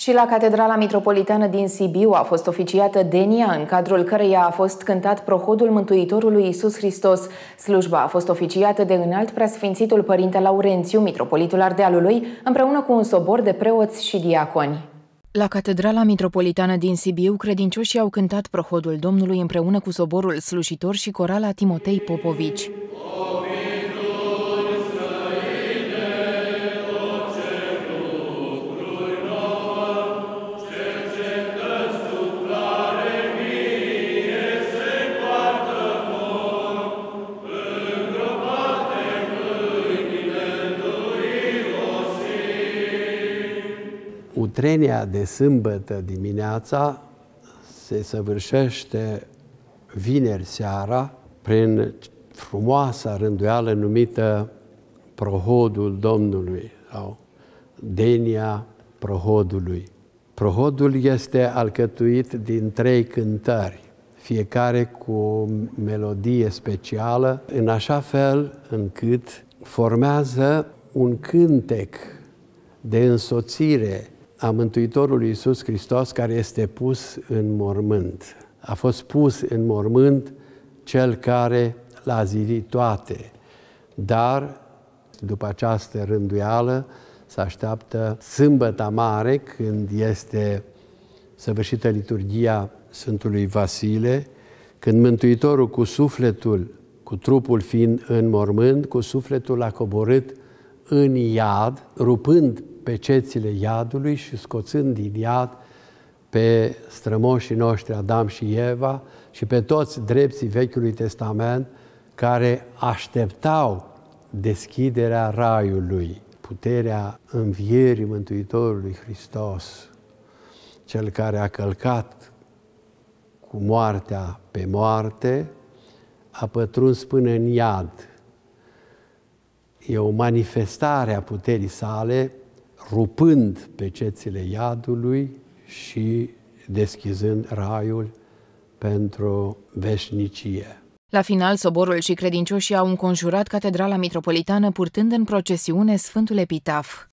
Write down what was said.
Și la Catedrala Mitropolitană din Sibiu a fost oficiată denia, în cadrul căreia a fost cântat prohodul Mântuitorului Isus Hristos. Slujba a fost oficiată de înalt preasfințitul Părinte Laurențiu, Mitropolitul Ardealului, împreună cu un sobor de preoți și diaconi. La Catedrala Mitropolitană din Sibiu, credincioșii au cântat prohodul Domnului împreună cu soborul slujitor și corala Timotei Popovici. utrenia de sâmbătă dimineața se săvârșește vineri seara prin frumoasa rânduială numită Prohodul Domnului sau Denia Prohodului. Prohodul este alcătuit din trei cântări, fiecare cu o melodie specială, în așa fel încât formează un cântec de însoțire a Mântuitorului Iisus Hristos care este pus în mormânt. A fost pus în mormânt cel care l-a zidit toate, dar după această rânduială se așteaptă sâmbăta mare când este săvârșită liturgia Sfântului Vasile, când Mântuitorul cu sufletul, cu trupul fiind în mormânt, cu sufletul a coborât în iad, rupând pe cețile iadului și scoțând din iad pe strămoșii noștri Adam și Eva și pe toți drepții Vechiului Testament care așteptau deschiderea raiului, puterea învierii Mântuitorului Hristos, cel care a călcat cu moartea pe moarte, a pătruns până în iad. E o manifestare a puterii sale rupând pecețile iadului și deschizând raiul pentru veșnicie. La final, soborul și credincioșii au înconjurat Catedrala Mitropolitană purtând în procesiune Sfântul Epitaf.